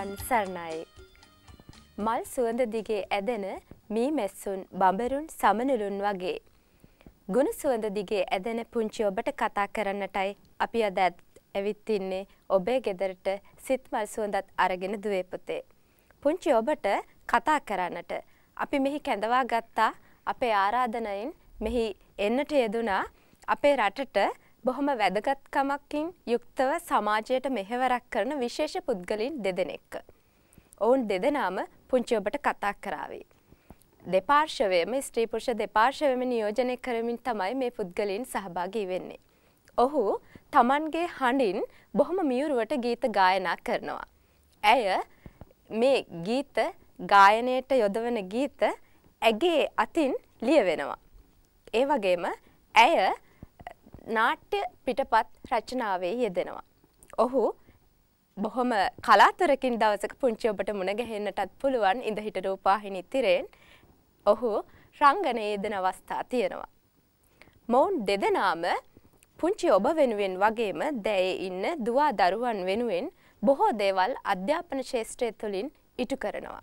සරණයි. මල් සුවඳ දිගේ ඇදෙන මී මැස්සුන් බඹරුන් සමනලුන් වගේ. ගුණ සුවඳ දිගේ ඇදෙන පුංචි ඔබට කතා කරන්නටයි අපි අද ඇවිත් ඉන්නේ ඔබේ ගෙදරට සිත් මල් සුවඳත් අරගෙන දුවේ පුතේ. පුංචි ඔබට කතා කරන්නට අපි මෙහි කැඳවා ගත්තා අපේ ආරාධනයෙන් මෙහි එන්නට යෙදුනා අපේ රටට බොහොම වැදගත්කමක්කින් යුක්තව සමාජයට මෙහෙවරක් කරන විශේෂ පුද්ගලින් දෙදෙනෙක්ක. ඔවුන් දෙදෙනම පුංචි ඔබට කතා කරාවේ. දෙපාර්ශවයම ස්ත්‍රීපුරුෂ දෙපාර්ශවම නියෝජනය කරමින් තමයි මේ පුද්ගලින් සහභාගී වෙන්නේ. ඔහු තමන්ගේ හඬින් බොහොම මියුරුවට ගීත ගායනා කරනවා. ඇය මේ ගීත ගායනයට යොදවන ගීත ඇගේ අතින් ලියවෙනවා. ඒ වගේම ඇය නාට්‍ය පිටපත් රචනාවේ යෙදෙනවා. ඔහු බොහොම කලාතුරකින් දවසක පුංචි ඔබට මුණ ගැහෙන්නටත් පුළුවන් ඉඳහිට රූපාහිනි තිරෙන් ඔහු රංගනයේ දෙන අවස්ථා තියෙනවා. මොවුන් දෙදෙනාම පුංචි ඔබ වෙනුවෙන් වගේම දැයේ ඉන්න දවා දරුවන් වෙනුවෙන් බොහෝ දේවල් අධ්‍යාපන ශේෂත්‍රය තුළින් ඉටු කරනවා.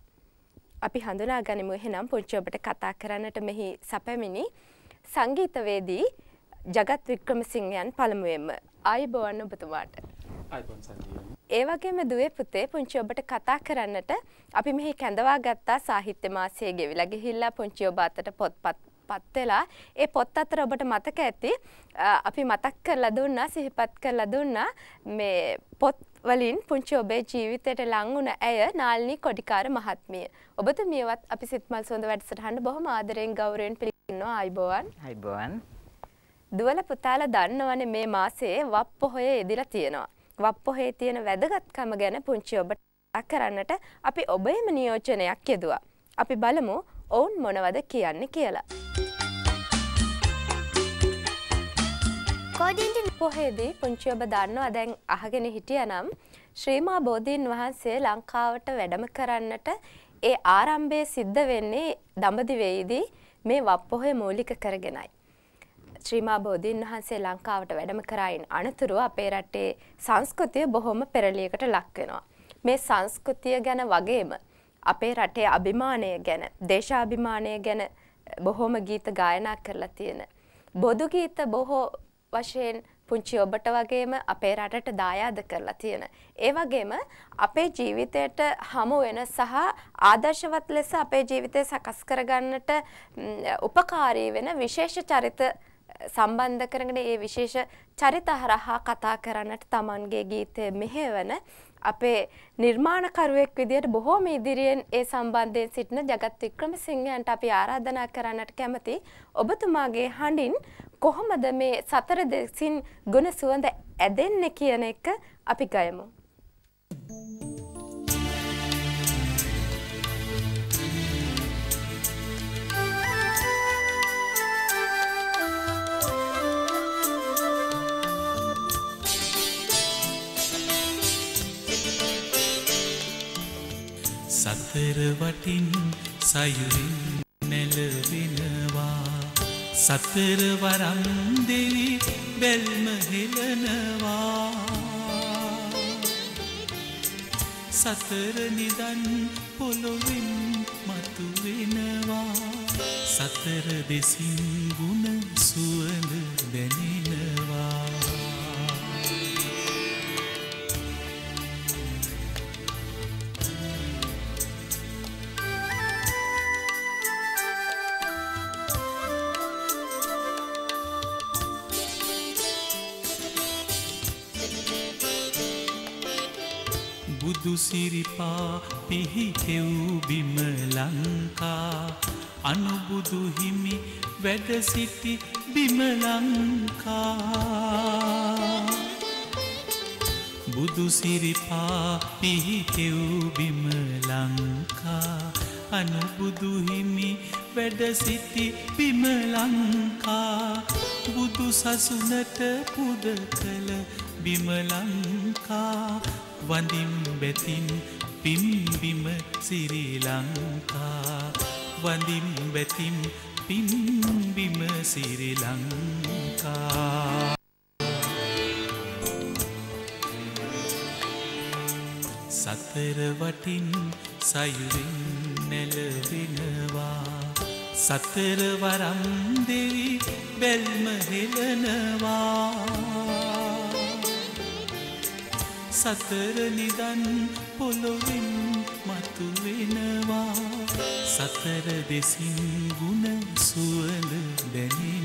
අපි හඳුනා ගනිමු එහෙනම් පුංචි ඔබට කතා කරන්නට මෙහි සැපැමිණි සංගීතවේදී ජගත් වික්‍රමසිංහයන් පළමුුවෙන්ම අයිබෝන් ඔබතුමාට ඒවගේම දුවේ පුතේ පුංචි ඔබට කතා කරන්නට අපි මෙහි කැඳවා ගත්තා සාහිත්‍ය මාසය ගෙවිලා ගිහිල්ලා පුංචි ඔබ අතට පොත්පත් පත්වෙලා ඒ පොත් අතර ඔබට මතක ඇති අපි මතක් කරලා දුන්නා සිහිපත් කරලා දුන්නා මේ පොත් වලින් පුංචි ඔබේ ජීවිතයට ලංවුණ ඇය නාල්නී කොඩිකාර මහත්මිය. ඔබතු මියවත් අපි සිත්මල් සොඳ වැඩසටහන්න බොහොම ආදරයෙන් ගෞරයෙන් පිළිගන්නවා අයිබෝවන් අයිබෝවන්. දුවල පුතාලා දන්නවනේ මේ මාසේ වප් පොහොය එදිලා තියෙනවා. වප් පොහේ තියෙන වැදගත්කම ගැන පුංචි ඔබට කරන්නට අපි ඔබේම නියෝජනයක් යෙදුවා. අපි බලමු ඔවුන් මොනවද කියන්නේ කියලා. කෝඩින්ටින් පොහේදී පුංචි ඔබ දන්නවා දැන් අහගෙන හිටියනම් ශ්‍රීමා බෝධීන් වහන්සේ ලංකාවට වැඩම කරන්නට ඒ ආරම්භය සිද්ධ වෙන්නේ දඹදිවේදී මේ වප් පොහේ මූලික කරගෙනයි. ශ්‍රීමා බෝධීන් වහන්සේ ලංකාවට වැඩම කරයින් අනතුරුව අපේ රටේ සංස්කෘතිය බොහොම පෙරලියකට ලක්වෙනවා. මේ සංස්කෘතිය ගැන වගේම අපේ රටේ අභිමානය ගැන දේශාභිමානය ගැන බොහොම ගීත ගායනා කරලා තියෙන. බොදු ගීත බොහෝ වශයෙන් පුංචි ඔබට වගේම අපේ රටට දායාද කරලා තියෙන. ඒ වගේම අපේ ජීවිතයට හමු වෙන සහ ආදර්ශවත් ලෙස අපේ ජීවිතය සකස් කරගන්නට උපකාරී වෙන විශේෂ චරිත සම්බන්ධ කරගෙන ඒ විශේෂ චරිත හරහා කතා කරන්නට තමන්ගේ ගීතය මෙහෙවන අපේ නිර්මාණකරුවෙක් විදියට බොහෝම ඉදිරියෙන් ඒ සම්බන්ධයෙන් සිටින ජගත් වික්‍රමසිංහයන්ට අපි ආරාධනා කරන්නට කැමති ඔබතුමාගේ හඬින් කොහොමද මේ සතර දෙසින් ගුණ සුවඳ ඇදෙන්නේ කියන එක අපි ගයමු. Thank you. සතර වටින් සයුරින් නැලවෙනවා සතර වරම් දෙවි බැල්ම හෙලනවා සතර නිදන් පොළොවෙන් මතු වෙනවා සතර දෙසින් ගුණ සුවඳ දැනේ බුදුසිරිපා පිහි කෙව්බිම ලංකා අනුබුදුහිමි වැඩසිටි බිමලංකා බුදුසිරිපා පිහි කෙව්බිම ලංකා අනුබුදුහිමි වැඩසිටි බිමලංකා බුදු සසුනට පුද කළ බිමලංකා වඳින් බැතින් පිම්බිම සිරී ලංකා වඳින් බැතින් පිම්බිම සිරී ලංකා සතර වටින් සයුරින් නැලවෙනවා සතර වරම් දෙවි බැල්ම හෙලනවා සතර නිදන් පොළොවෙන් මතු වෙනවා සතර දෙසින් ගුණ සුවඳ දැනේ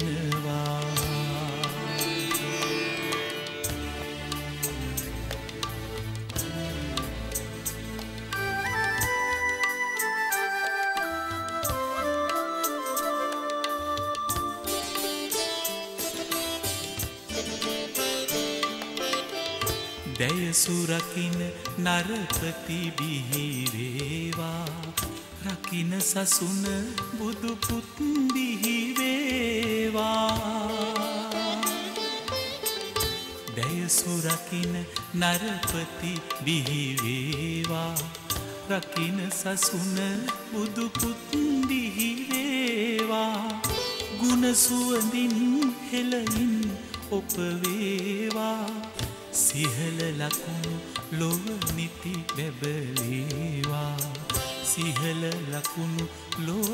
දැය සුරකින නරපති බිහිවේවා රකින සසුන බුදුපුත් බිහිවේවා දැය සුරකින නරපති බිහිවේවා රකින සසුන බුදුපුත් බිහිවේවා ගුණ සුවඳින් හෙළයින් ඔපවේවා සිහල ලකුණු ලොව නිති බැබලේවා සිහල ලකුණු ලොව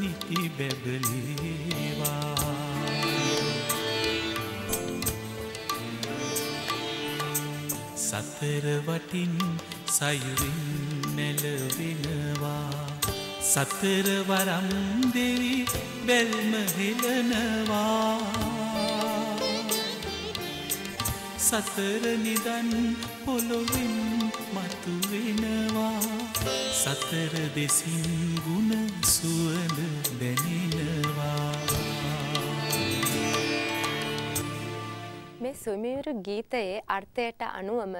නිති බැබලේවා සතර වටින් සයුරින් නැලවෙනවා සතර වරම් දෙවි බැල්ම හෙලනවා සතර නිදන් පොළොවෙන් මතු වෙනවා සතර දෙසින් ගුණ සුවඳ දැනෙනවා මේ සුමීරු ගීතයේ අර්ථයට අනුවම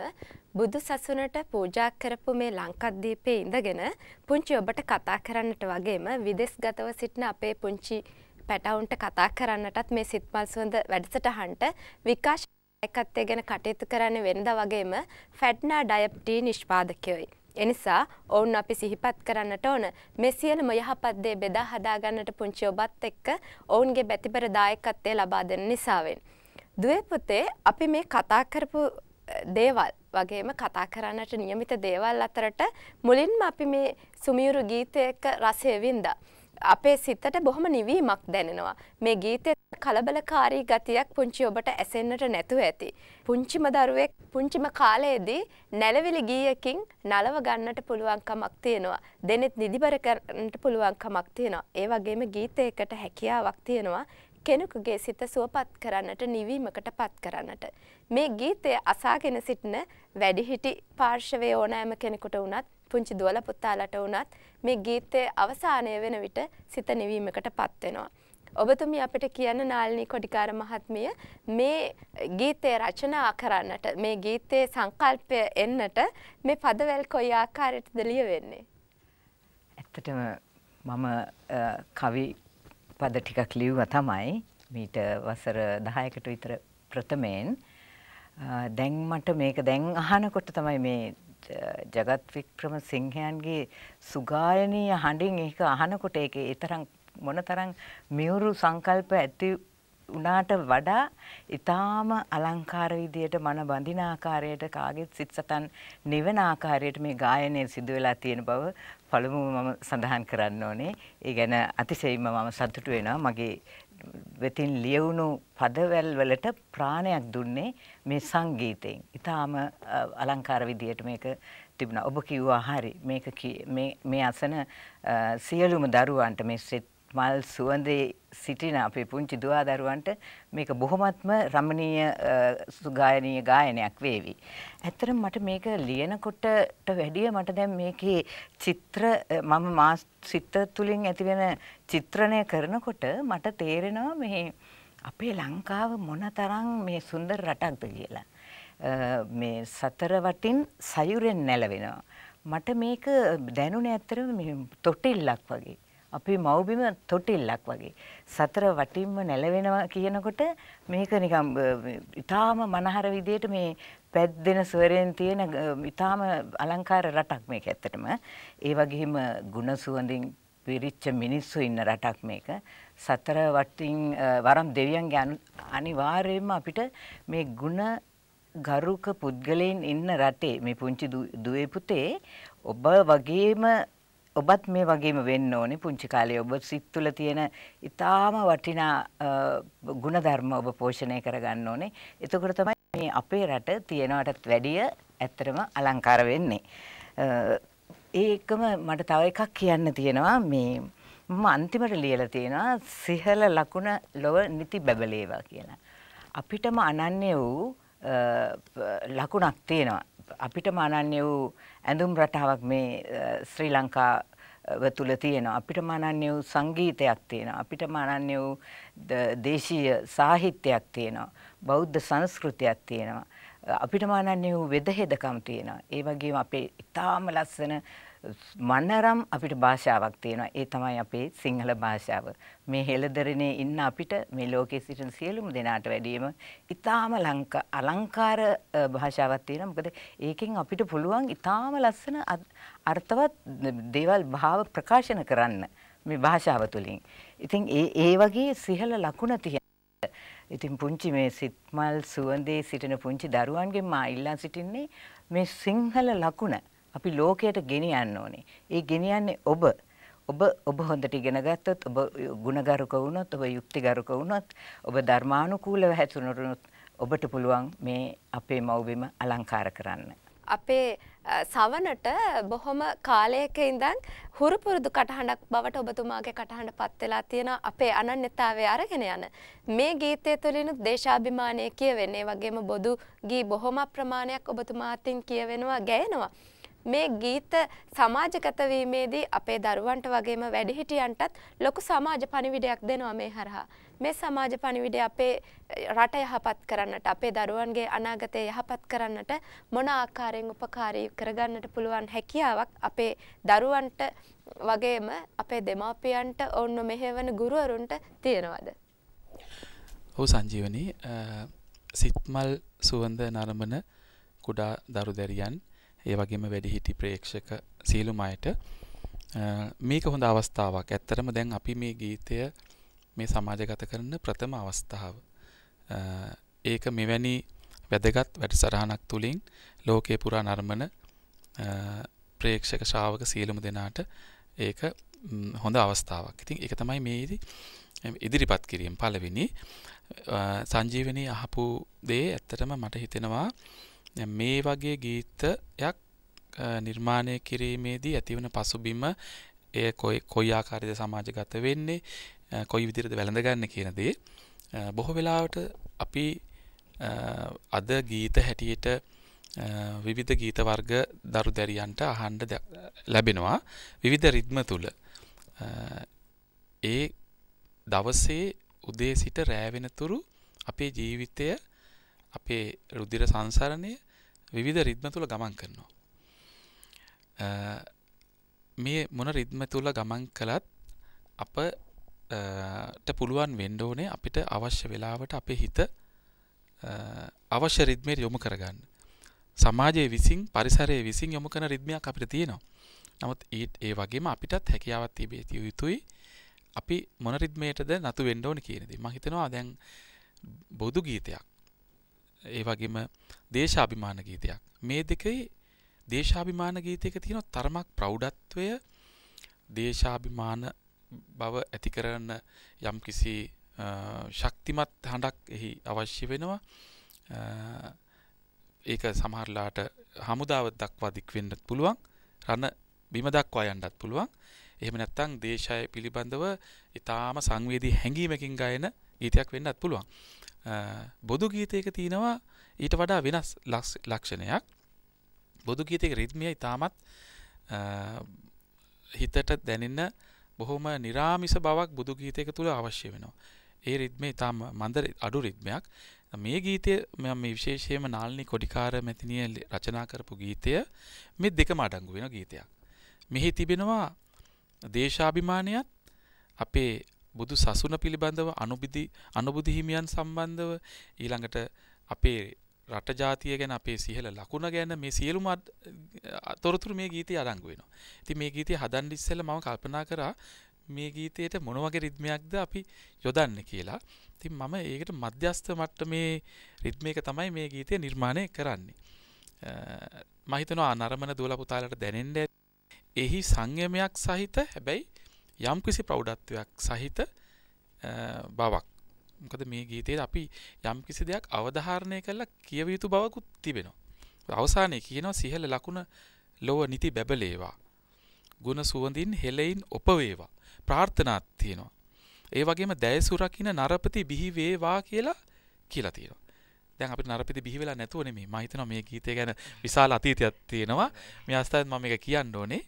බුදු සසුනට පූජා කරපු මේ ලංකද්දීපේ ඉඳගෙන පුංචි ඔබට කතා කරන්නට වගේම විදෙස් ගතව සිටින අපේ පුංචි පැටවුන්ට කතා කරන්නටත් මේ සිත්මල් සුවඳ වැඩසටහන්ට විකාශ එකත්තේ ගැන කටයුතු කරන්න වෙනද වගේම ෆැට්නා ඩයප්ටී නිෂ්පාදකයොයි. එනිසා ඔවුන් අපි සිහිපත් කරන්නට ඕන මෙ සියලුම යහපත්දේ බෙදා හදාගන්නට පුංචි ඔබත් එක්ක ඔවුන්ගේ බැතිබර දායකත්වය ලබා දෙන නිසාවෙන්. දුවපුතේ අපි මේ කතා කරපු දේවල් වගේම කතා කරන්නට නියමිත දේවල් අතරට මුලින්ම අපි මේ සුමියුරු ගීතයක රසය වින්දා. අපේ සිතට බොහොම නිවීමක් දැනෙනවා. මේ ගීතය කලබලකාරී ගතියක් පුංචි ඔබට ඇසෙන්නට නැතුව ඇති. පුංචිම දරුවෙක් පුංචිම කාලයේදී නැලවිලි ගීයකින් නලව ගන්නට පුළුවන්කමක් තියෙනවා. දෙනෙත් නිදිබර කරන්නට පුළුවන්කමක් තියෙනවා. ඒ වගේම ගීතයකට හැකියාවක් තියෙනවා. කෙනෙකුගේ සිත සුවපත් කරන්නට නිවීමකට පත් කරන්නට. මේ ගීතය අසාගෙන සිටින වැඩිහිටි පාර්ශවයේ ඕනෑම කෙනෙකුට වුණත් පුංචි දුවල පුතාලට වුණත් මේ ගීතය අවසානය වෙන විට සිත නිවීමකට පත්වෙනවා. ඔබතුමි අපට කියන නාලනී කොඩිකාර මහත්මිය මේ ගීතය රචනා කරන්නට මේ ගීතයේ සංකල්පය එන්නට මේ පදවැල් කොයි ආකාරයට දලිය වෙන්නේ. ඇත්තටම මම කවි පද ටිකක් ලිව්ව තමයි මීට වසර දහයකට විතර ප්‍රථමයෙන් දැන් මට මේක දැන් අහනකොට තමයි මේ ජගත් වික්‍රම සිංහයන්ගේ සුගායනීය හඬින් ඒක අහනකොට ඒක ඒ තරම් මොනතරම් මියුරු සංකල්ප ඇති උනාට වඩා ඊටාම අලංකාර විදියට මන බඳින ආකාරයට කාගෙත් සිත් සතන් නිවන ආකාරයට මේ ගායනය සිදු වෙලා තියෙන බව පළමුව මම සඳහන් කරන්න ඕනේ. ඒ ගැන අතිශයින්ම මම සතුටු වෙනවා. මගේ වෙතින් ලියවුණු පදවැල් වලට ප්‍රාණයක් දුන්නේ මේ සංගීතයෙන්. ඊටාම අලංකාර විදියට මේක තිබුණා. ඔබ කිව්වා හරි. මේක මේ මේ අසන සියලුම දරුවන්ට මේ සෙත් මල් සුවඳේ සිටින අපේ පුංචි දුවා දරුවන්ට මේක බොහොමත්ම රමණීය සුගායනීය ගායනයක් වේවි. ඇත්තටම මට මේක ලියනකොටට වැඩිය මට දැන් මේකේ චිත්‍ර මම මා සිත තුලින් ඇතිවෙන චිත්‍රණය කරනකොට මට තේරෙනවා මේ අපේ ලංකාව මොනතරම් මේ සුන්දර රටක්ද කියලා. මේ සතර වටින් සයුරෙන් නැලවෙනවා. මට මේක දැනුනේ ඇත්තටම තොටිල්ලක් වගේ. අපි මව්බිම තොටිල්ලක් වගේ. සතර වටින්ම නැලවෙනවා කියනකොට මේක නිකම් ඉතාම මනහර විදියට මේ පැද්දෙන ස්වරයෙන් තියෙන ඉතාම අලංකාර රටක් මේක ඇත්තටම. ඒ වගේම ගුණ සුවඳින් පිරිච්ච මිනිස්සු ඉන්න රටක් මේක. සතර වටින් වරම් දෙවියන්ගේ අනිවාර්යයෙන්ම අපිට මේ ගුණ ගරුක පුද්ගලයන් ඉන්න රටේ මේ පුංචි දුවේ පුතේ ඔබ වගේම ඔබත් මේ වගේම වෙන්න ඕනේ පුංචි කාලේ ඔබ සිත් තුළ තියෙන ඊටාම වටිනා ಗುಣධර්ම ඔබ පෝෂණය කරගන්න ඕනේ. එතකොට තමයි මේ අපේ රට තියෙනවටත් වැඩිය ඇත්තටම අලංකාර වෙන්නේ. ඒකම මට තව එකක් කියන්න තියෙනවා මේ මම අන්තිමට ලියලා තියෙනවා සිහල ලකුණ ලොව නිති බබලේවා කියලා. අපිටම අනන්‍ය වූ ලකුණක් තියෙනවා. අපිටම අනන්‍ය වූ ඇඳුම් රටාවක් මේ ශ්‍රී ලංකා තුළ තියෙනවා අපිට මානන්‍ය වූ සංගීතයක් තියෙනවා අපිට මානන්‍ය වූ දේශීය සාහිත්‍යයක් තියෙනවා බෞද්ධ සංස්කෘතියක් තියෙනවා අපිට මානන්‍ය වූ වෙදහෙදකම් තියෙනවා ඒ වගේම අපේ ඉතාම ලස්සන මනරම් අපිට භාෂාවක් තියෙනවා. ඒ තමයි අපේ සිංහල භාෂාව. මේ හෙළදරනේ ඉන්න අපිට මේ ලෝකයේ සිටින සියලුම දෙනාට වැඩියම ඉතාම ලංක අලංකාර භාෂාවක් තියෙනවා. මොකද ඒකෙන් අපිට පුළුවන් ඉතාම ලස්සන අර්ථවත් දේවල් භාව ප්‍රකාශන කරන්න මේ භාෂාව තුලින්. ඉතින් ඒ ඒ වගේ සිහල ලකුණ තියෙන ඉතින් පුංචි මේ සිත්මල් සුවඳේ සිටින පුංචි දරුවන්ගෙන් මා ඉල්ලා සිටින්නේ මේ සිංහල ලකුණ අපි ලෝකයට ගෙනියන්න ඕනේ. ඒ ගෙනියන්නේ ඔබ. ඔබ ඔබ හොඳට ඉගෙන ගත්තොත් ඔබ ගුණගරුක වුණොත් ඔබ යුක්තිගරුක වුණොත් ඔබ ධර්මානුකූලව හැසිරුණොත් ඔබට පුළුවන් මේ අපේ මව්බිම අලංකාර කරන්න. අපේ සවනට බොහොම කාලයක ඉඳන් හුරු පුරුදු කටහඬක් බවට ඔබතුමාගේ කටහඬ පත් වෙලා තියෙන අපේ අනන්‍යතාවය අරගෙන යන මේ ගීතය තුළිනුත් දේශාභිමානය කියවෙන්නේ වගේම බොදු ගී බොහොම ප්‍රමාණයක් ඔබතුමා අතින් කියවෙනවා ගෑනවා මේ ගීත සමාජගත වීමේදී අපේ දරුවන්ට වගේම වැඩිහිටියන්ටත් ලොකු සමාජ පණිවිඩයක් දෙනවා මේ හරහා. මේ සමාජ පණිවිඩය අපේ රට යහපත් කරන්නට අපේ දරුවන්ගේ අනාගතය යහපත් කරන්නට මොන ආකාරයෙන් උපකාරී කරගන්නට පුළුවන් හැකියාවක් අපේ දරුවන්ට වගේම අපේ දෙමාපියන්ට ඔන්න මෙහෙවන ගුරුවරුන්ට තියෙනවද. ඔහු සංජීවනී සිත්මල් සුවඳ නරඹන කුඩා දරු දැරියන් ඒ වගේම වැඩිහිටි ප්‍රේක්ෂක සියලුම අයට මේක හොඳ අවස්ථාවක්. ඇත්තරම දැන් අපි මේ ගීතය මේ සමාජගත කරන ප්‍රථම අවස්ථාව. ඒක මෙවැනි වැදගත් වැඩසටහනක් තුලින් ලෝකේ පුරා නර්මන ප්‍රේක්ෂක ශ්‍රාවක සියලුම දෙනාට ඒක හොඳ අවස්ථාවක්. ඉතින් ඒක තමයි මේදී ඉදිරිපත් කිරීම පළවෙනි සංජීවනී අහපු දේ ඇත්තටම මට හිතෙනවා මේ වගේ ගීතයක් නිර්මාණය කිරීමේදී ඇතිවන පසුබිම එය කොයි කොයි ආකාරයද සමාජගත වෙන්නේ කොයි විදිහටද වැළඳගන්නේ කියන දේ බොහෝ වෙලාවට අපි අද ගීත හැටියට විවිධ ගීත වර්ග දරු දැරියන්ට අහන්න ලැබෙනවා විවිධ රිද්ම තුල ඒ දවසේ උදේ සිට රෑ වෙනතුරු අපේ ජීවිතය අපේ රුදිර සංසරණය විවිධ රිද්ම තුළ ගමන් කරනවා මේ මොන රිද්ම තුළ ගමන් කළත් අපට පුළුවන් වෙන්ඩෝනේ අපිට අවශ්‍ය වෙලාවට අපේ හිත අවශ්‍ය රිද්මයට යොමු කරගන්න සමාජයේ විසින් පරිසරය විසින් යොමු කන රිද්මයක් අපිට තියෙනවා නමුත් ඒත් ඒ වගේම අපිටත් හැකියාවත් තිබේතිය යුතුයි අපි මොන රිද්මයටද නතු වෙන්ඩෝන කියනෙද මහිතනවා දැන් බොදු ගීතයක් ඒ වගේම දේශාභිමාන ගීතයක් මේ දෙකේ දේශාභිමාන ගීතයක තියෙන තරමක් ප්‍රෞඩත්වය දේශාභිමාන බව ඇති කරන්න යම් කිසි ශක්තිමත් හඬක් එහි අවශ්‍ය වෙනවා ඒක සමහරලාට හමුදාව දක්වා දික්වෙන්නත් පුළුවන් රණ බිම දක්වා යන්නත් පුළුවන් එහෙම නැත්තං දේශය පිළිබඳව ඉතාම සංවේදී හැඟීමකින් ගයන ගීතයක් වෙන්නත් පුළුවන් බොදු ගීතයක තියෙනවා ඊට වඩා වෙනස් ලක්ෂණයක් බොදු ගීතයක රිද්මිය ඉතාමත් හිතට දැනන්න බොහොම නිරාමිස බවක් බුදු ගීතයක තුළ අවශ්‍ය වෙනවා ඒ රිද්මේ ඉතාම මන්දර අඩු රිද්මයක් මේ ගීතය මෙම විශේෂයම නාලනි කොඩිකාර මැතිනිය රචනා කරපු ගීතය මෙ දෙකම අඩංගු වෙන ගීතයක් මෙහි තිබෙනවා දේශාභිමානයත් අපේ බුදු සසුන පිළිබඳව අනුබිදි අනුබුදු හිමියන් සම්බන්ධව ඊළඟට අපේ රට ජාතිය ගැන අපේ සිහල ලකුණ ගැන මේ සියලුම තොරතුරු මේ ගීතය අඩංගු වෙනවා. ඉතින් මේ ගීතය හදන්න ඉස්සෙල්ලා මම කල්පනා කරා මේ ගීතයට මොන වගේ රිද්මයක්ද අපි යොදන්නේ කියලා. ඉතින් මම ඒකට මධ්‍යස්ථ මට්ටමේ රිද්මයක තමයි මේ ගීතය නිර්මාණය කරන්නේ. මම හිතනවා නරමන දුවලා පුතාලට දැනෙන්න එහි සංයමයක් සහිත හැබැයි යම්කිසි ප්‍රෞඩත්වයක් සහිත බවක් මොකද මේ ගීතයට අපි යම්කිසි දෙයක් අවධාරණය කරලා කියව යුතු බවකුත් තිබෙනවා අවසානය කියනවා සිහල ලකුණ ලොව නිති බැබලේවා ගුණ සුවඳින් හෙලයින් ඔපවේවා ප්‍රාර්ථනාත් තියෙනවා ඒ වගේම දැය සුරකින නරපති බිහි වේවා කියලා කියලා තියෙනවා දැන් අපි නරපති බිහිවෙලා නැතුව නෙමෙයි මම හිතනවා මේ ගීතය ගැන විශාල අතීතයක් තියෙනවා මේ අවස්ථාවේ මම මේක කියන්න ඕනේ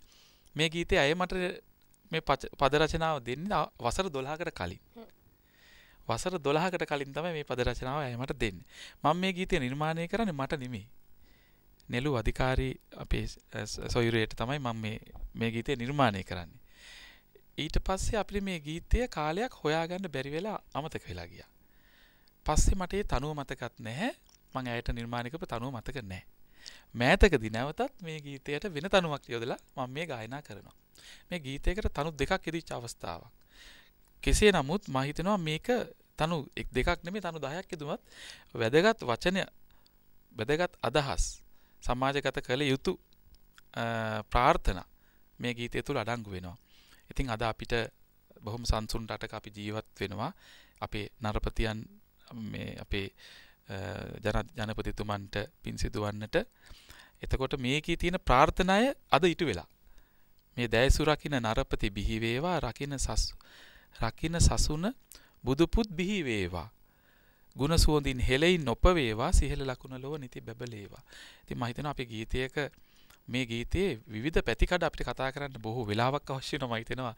මේ ගීතය අය මට මේ පදරචනාව දෙන්න වසර දොලාකට කලින් වසර දොලාකට කලින් තම මේ පදරචනාව ඇමට දෙන්න මං මේ ගීතය නිර්මාණය කරන මට නෙමේ නෙලු අධිකාරී අපේ සොයුරයට තමයි මං මේ ගීතය නිර්මාණය කරන්නේ ඊට පස්සේ අපි මේ ගීතය කාලයක් හොයාගන්න බැරිවෙලා අමතක වෙලා ගිය පස්සේ මටේ තනුව මතකත් නැහැ මං ඇයට නිර්මාණිකප තනුව මතක නෑ මෑතක දිනවතත් මේ ගීතයට වෙන තනුවක් යොදලා මං මේ ගායනා කරනවා මේ ගීතයකට තනු දෙකක් ඉදිච අවස්ථාවක්. කෙසේ නමුත් මහිතනවා මේක තනු එක් දෙකක් නෙමේ තනු දහයක් යදුමත් වැදගත් වචනය වැදගත් අදහස් සමාජගත කළ යුතු ප්‍රාර්ථන මේ ගීතය තුළ අඩංගු වෙනවා. ඉතිං අද අපිට බොහොම සංසුන්ටට අපි ජීවත් වෙනවා අපේ නරපතියන් අපේ ජනපතිතුමන්ට පින් සිදුවන්නට එතකොට මේකී තියෙන ප්‍රාර්ථනය අද ඉටු වෙලා මේ දැයසු රකින නරපති බිහිවේවා රකින සස් රකින සසුන බුදුපුත් බිහිවේවා ගුණ සුවඳින් හෙලෙයි නොපවේවා සිහල ලකුණ ලොව නිති බැබලේවා ඉතින් මම හිතනවා අපි ගීතයක මේ ගීතයේ විවිධ පැතිකඩ අපිට කතා කරන්න බොහෝ වෙලාවක් අවශ්‍ය වෙනවා හිතෙනවා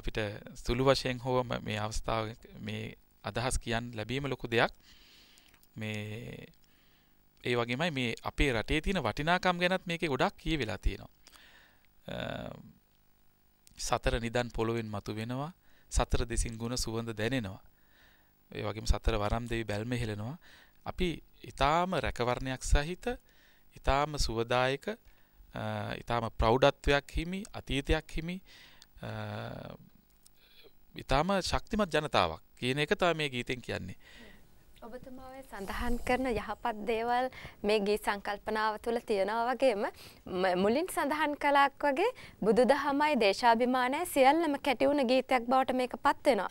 අපිට සුළු වශයෙන් හෝ මේ අවස්ථාව මේ අදහස් කියන්න ලැබීම ලොකු දෙයක් මේ ඒ වගේමයි මේ අපේ රටේ තියෙන වටිනාකම් ගැනත් මේකේ ගොඩක් කියවෙලා තියෙනවා සතර නිදන් පොළොවෙන් මතු වෙනවා සතර දෙසින් ගුණ සුවඳ දැනෙනවා. ඒ වගේම සතර වරම් දෙවි බැල්ම හෙලෙනවා. අපි ඊටාම රැකවරණයක් සහිත ඊටාම සුවදායක ඊටාම ප්‍රෞඩත්වයක් හිමි අතීතයක් හිමි ඉතාම ශක්තිමත් ජනතාවක් කියන එක තමයි මේ ගීතෙන් කියන්නේ. ඔබතුමාව සඳහන් කරන යහපත් දේවල් මේ ගී සංකල්පනාව තුළ තියෙනවා වගේම මුලින් සඳහන් කලක් වගේ බුදු දහමයි දේශාභිමානය සියල්ලම කැටිවුණ ගීතයක් බවට මේක පත්වෙනවා.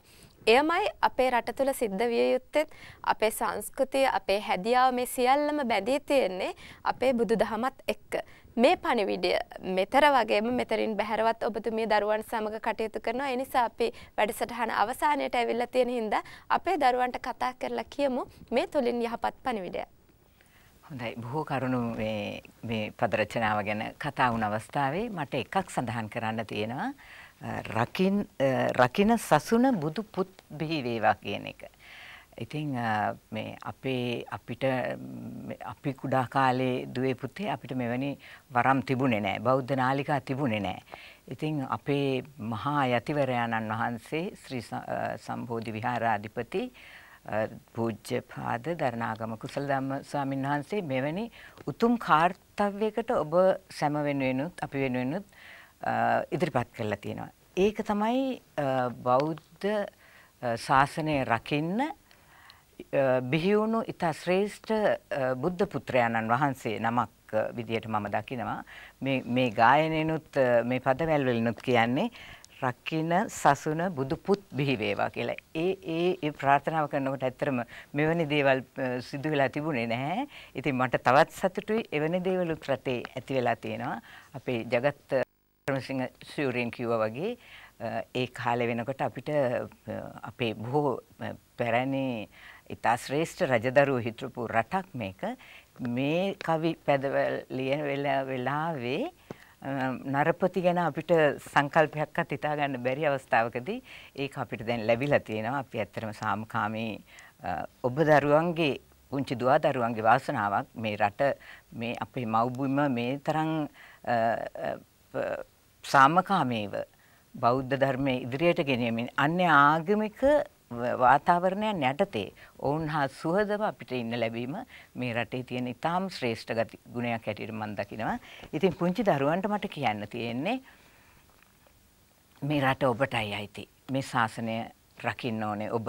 එයමයි අපේ රට තුළ සිද්ධ විය යුත්තෙත් අපේ සංස්කෘතිය අපේ හැදියාව මේ සියල්ලම බැඳී තියෙන්නේ අපේ බුදු දහමත් එක්ක. මේ පණිවිඩය මෙතර වගේම මෙතරින් බැහැරවත් ඔබතුමිය දරුවන් සමඟ කටයුතු කරනවා ඒ නිසා අපි වැඩසටහන අවසානයට ඇවිල්ලා තියෙන හින්දා අපේ දරුවන්ට කතා කරලා කියමු මේ තුලින් යහපත් පණිවිඩය. හොඳයි බොහෝ කරුණු මේ මේ පදරචනාව ගැන කතා වුණ අවස්ථාවේ මට එකක් සඳහන් කරන්න තියෙනවා. රකින් රකින සසුන බුදු පුත් බිහි වේවා කියන එක. ඉතින් මේ අපේ අපිට අපි කුඩා කාලේ දුවේ පුතේ අපිට මෙවැනි වරම් තිබුණේ නැහැ. බෞද්ධ නාලිකා තිබුණේ නැහැ. ඉතින් අපේ මහා යතිවරයාණන් වහන්සේ ශ්‍රී සම්බෝධි විහාරාධිපති පූජ්‍යපාද දරණාගම කුසලධම්ම ස්වාමීන් වහන්සේ මෙවැනි උතුම් කාර්යයකට ඔබ සැම වෙනුවෙනුත් අපි වෙනුවෙනුත් ඉදිරිපත් කරලා තියෙනවා. ඒක තමයි බෞද්ධ ශාසනය රකින්න බිහිවුණු ඉතා ශ්‍රේෂ්ඨ බුද්ධ පුත්‍රයාණන් වහන්සේ නමක් විදියට මම දකිනවා. මේ ගායනයනුත් මේ පදවැල්වලිනුත් කියන්නේ රකින සසුන බුදු පුත් බිහි වේවා කියලා. ඒ ඒ ඒ ප්‍රාර්ථනාව කරනකොට ඇත්තටම මෙවැනි දේවල් සිදු වෙලා තිබුණේ නැහැ. ඉතින් මට තවත් සතුටුයි එවැනි දේවලුත් රටේ ඇති වෙලා තියෙනවා. අපේ జగත් වික්‍රමසිංහ සූරියන් කිව්වා වගේ ඒ කාලේ වෙනකොට අපිට අපේ බොහෝ පැරණි ඉතා ශ්‍රේෂ්ඨ රජදරුවෝ හිටපු රටක් මේක මේ කවි පැදවල ලියන වෙලාවේ නරපති ගැන අපිට සංකල්පයක්වත් හිතා ගන්න බැරි අවස්ථාවකදී ඒක අපිට දැන් ලැබිලා තියෙනවා. අපි ඇත්තටම සාමකාමී ඔබ දරුවන්ගේ පුංචි දුවා දරුවන්ගේ වාසනාවක් මේ රට මේ අපේ මව්බිම මේ තරම් සාමකාමීව බෞද්ධ ධර්මය ඉදිරියට ගෙනීමෙන් අන්‍ය ආගමික වාතාවරණයන් යටතේ ඔවුන් හා සුහදව අපිට ඉන්න ලැබීම මේ රටේ තියෙන ඉතාම ශ්‍රේෂ්ඨ ගති ගුණයක් හැටියට මම දකිනවා. ඉතින් පුංචි දරුවන්ට මට කියන්න තියෙන්නේ මේ රට ඔබටයි අයිති. මේ ශාසනය රකින්න ඕනේ ඔබ.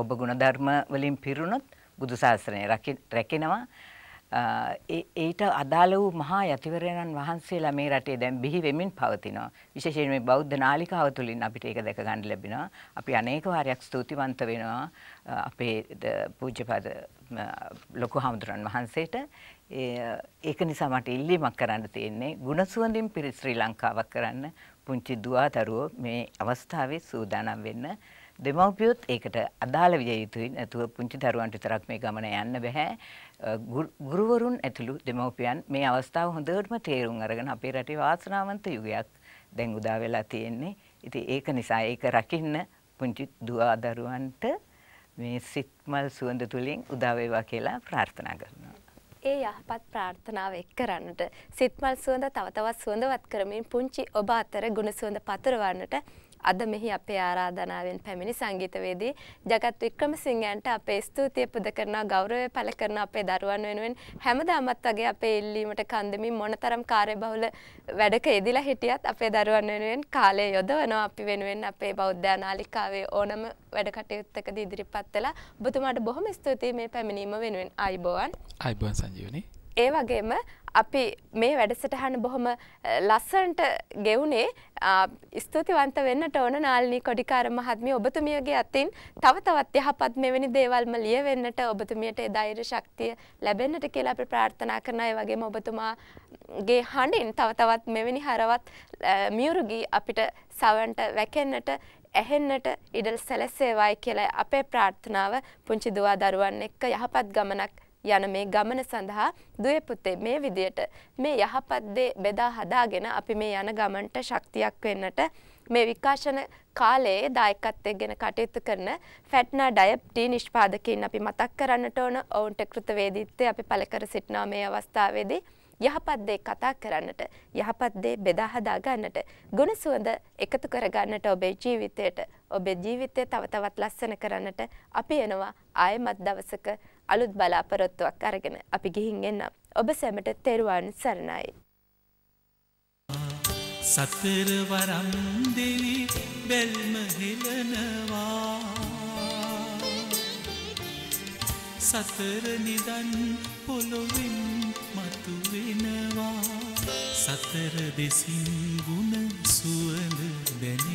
ඔබ ගුණධර්ම වලින් පිරුණොත් බුදු ශාසනය රැකෙනවා. ඒට අදාළ වූ මහා යතිවරයණන් වහන්සේලා මේ රටේ දැන් බිහි වෙමින් පවතිනවා. විශේෂයෙන් මේ බෞද්ධ නාලිකාව තුළින් අපිට ඒක දැක ගන්න ලැබෙනවා. අපි අනේක වාරයක් ස්තුතිවන්ත වෙනවා අපේ පූජ්‍යපද ලොකු හාමුදුරන් වහන්සේට. ඒක නිසා මට ඉල්ලීමක් කරන්න තියෙන්නේ ගුණසුවඳින් පිරි ශ්‍රී ලංකාවක් කරන්න පුංචි දුවතරුවෝ මේ අවස්ථාවේ සූදානම් වෙන්න. දෙමව්පියොත් ඒකට අදාළ විය යුතුයි නැතුව පුංචි දරුවන්ට විතරක් මේ ගමන යන්න බෑ. ගුරුවරුන් ඇතුළු දෙමව්පියන් මේ අවස්ථාව හොඳටම තේරුම් අරගෙන අපේ රටේ වාසනාවන්ත යුගයක් දැන් උදා වෙලා තියෙන්නේ. ඉතින් ඒක නිසා ඒක රකින්න පුංචි දුවා දරුවන්ට මේ සිත්මල් සුවඳ තුලින් උදා වේවා කියලා ප්‍රාර්ථනා කරනවා. ඒ යහපත් ප්‍රාර්ථනාව එක් කරන්නට සිත්මල් සුවඳ තව තවත් සුවඳවත් කරමින් පුංචි ඔබ අතර ගුණ සුවඳ පතරවන්නට අද මෙහි අපේ ආරාධනාවෙන් පැමිණි සංගීතවේදී ජගත් වික්‍රමසිංහයන්ට අපේ ස්තුතිය පුද කරන ගෞරවය පළ කරන අපේ දරුවන් වෙනුවෙන් හැමදාමත් වගේ අපේ ඉල්ලීමට කන් දෙමින් මොනතරම් කාර්යබහුල වැඩක යෙදিলা හිටියත් අපේ දරුවන් වෙනුවෙන් කාලය යොදවනවා අපි වෙනුවෙන් අපේ බෞද්ධ නාලිකාවේ ඕනම වැඩ කටයුත්තකදී ඉදිරිපත් වෙලා ඔබතුමාට බොහොම ස්තුතියි මේ පැමිණීම වෙනුවෙන් ආයිබෝවන් ආයිබෝවන් සංජීවනී ඒ වගේම අපි මේ වැඩසටහන බොහොම ලස්සන්ට ගෙවුනේ ස්තුතිවන්ත වෙන්නට ඕන නාලනී කොඩිකාර මහත්මිය ඔබතුමියගේ අතින් තව තවත් යහපත් මෙවැනි දේවල්ම ලියවෙන්නට ඔබතුමියට ඒ ධෛර්ය ශක්තිය ලැබෙන්නට කියලා අපි ප්‍රාර්ථනා කරනවා ඒ වගේම ඔබතුමාගේ හඬින් තව තවත් මෙවැනි හරවත් මියුරු ගී අපිට සවන්ට වැකෙන්නට ඇහෙන්නට ඉඩල් සැලසේවායි කියලා අපේ ප්‍රාර්ථනාව පුංචි දුවා දරුවන් එක්ක යහපත් ගමනක් යන මේ ගමන සඳහා දුවේ පුතේ මේ විදියට මේ යහපත් දේ බෙදා හදාගෙන අපි මේ යන ගමන්ට ශක්තියක් වෙන්නට මේ විකාශන කාලයේ දායකත්වයෙන් ගැන කටයුතු කරන ෆැට්නා ඩයප්ටි නිෂ්පාදකයින් අපි මතක් කරන්නට ඕන ඔවුන්ට කෘතවේදීත්වය අපි පළ කර සිටිනවා මේ අවස්ථාවේදී යහපත් දේ කතා කරන්නට යහපත් දේ බෙදා හදා ගන්නට ගුණ සුවඳ එකතු කර ගන්නට ඔබේ ජීවිතයට ඔබේ ජීවිතය තව තවත් ලස්සන කරන්නට අපි එනවා ආයෙමත් දවසක අලුත් බලාපොරොත්තුවක් අරගෙන අපි ගිහින් එන්නම්. ඔබ සැමට තෙරුවන් සරණයි. සතර වරම් දෙවි බැල්ම හෙලනවා සතර නිදන් පොළොවෙන් මතු වෙනවා සතර දෙසින් ගුණ සුවඳ දැනේ